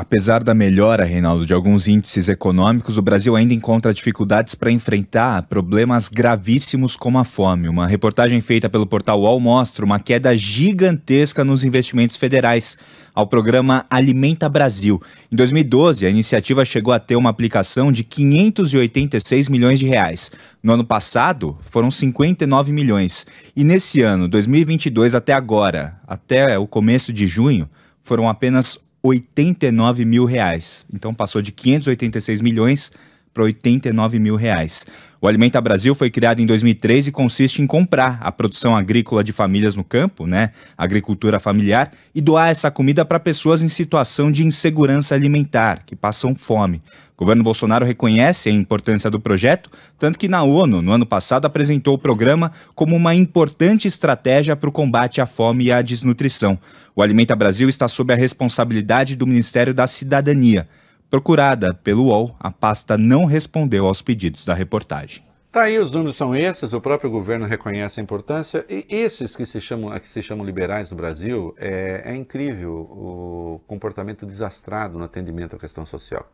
Apesar da melhora, Reinaldo, de alguns índices econômicos, o Brasil ainda encontra dificuldades para enfrentar problemas gravíssimos como a fome. Uma reportagem feita pelo portal UOL mostra uma queda gigantesca nos investimentos federais ao programa Alimenta Brasil. Em 2012, a iniciativa chegou a ter uma aplicação de 586 milhões de reais. No ano passado, foram 59 milhões. E nesse ano, 2022 até agora, até o começo de junho, foram apenas 89 mil reais. Então passou de 586 milhões para 89 mil reais. O Alimenta Brasil foi criado em 2013 e consiste em comprar a produção agrícola de famílias no campo, né, agricultura familiar, e doar essa comida para pessoas em situação de insegurança alimentar, que passam fome. O governo Bolsonaro reconhece a importância do projeto, tanto que na ONU, no ano passado, apresentou o programa como uma importante estratégia para o combate à fome e à desnutrição. O Alimenta Brasil está sob a responsabilidade do Ministério da Cidadania. Procurada pelo UOL, a pasta não respondeu aos pedidos da reportagem. Tá aí, os números são esses, o próprio governo reconhece a importância, e esses que se chamam, que se chamam liberais do Brasil, é, é incrível o comportamento desastrado no atendimento à questão social.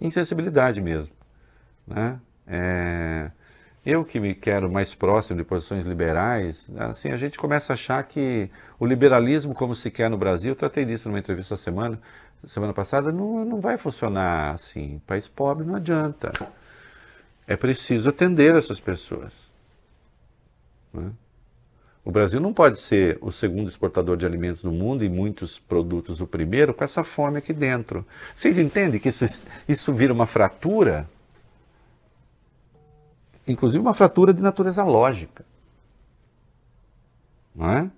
Insensibilidade mesmo. Né? É, eu que me quero mais próximo de posições liberais, assim, a gente começa a achar que o liberalismo como se quer no Brasil, eu tratei disso numa entrevista semana, semana passada, não, não vai funcionar assim. País pobre não adianta. É preciso atender essas pessoas. Né? O Brasil não pode ser o segundo exportador de alimentos do mundo e muitos produtos do primeiro com essa fome aqui dentro. Vocês entendem que isso, isso vira uma fratura? inclusive uma fratura de natureza lógica. Não é?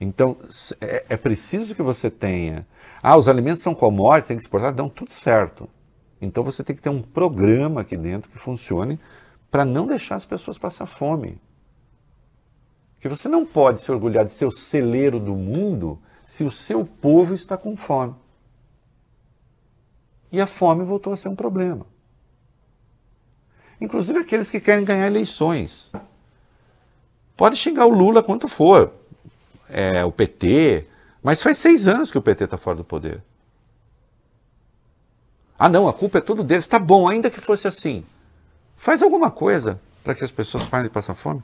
Então, é, é, preciso que você tenha. Ah, os alimentos são commodities, tem que exportar, dão tudo certo. Então, você tem que ter um programa aqui dentro que funcione para não deixar as pessoas passar fome. Porque você não pode se orgulhar de ser o celeiro do mundo se o seu povo está com fome. E a fome voltou a ser um problema inclusive aqueles que querem ganhar eleições. Pode xingar o Lula quanto for, é, o PT, mas faz seis anos que o PT está fora do poder. Ah, não, a culpa é tudo deles. Tá bom, ainda que fosse assim. Faz alguma coisa para que as pessoas parem de passar fome.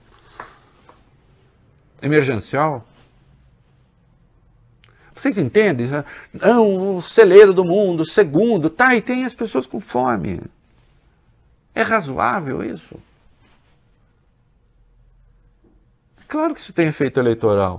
Emergencial. Vocês entendem? Não, o celeiro do mundo, segundo, tá, e tem as pessoas com fome. É razoável isso? Claro que isso tem efeito eleitoral.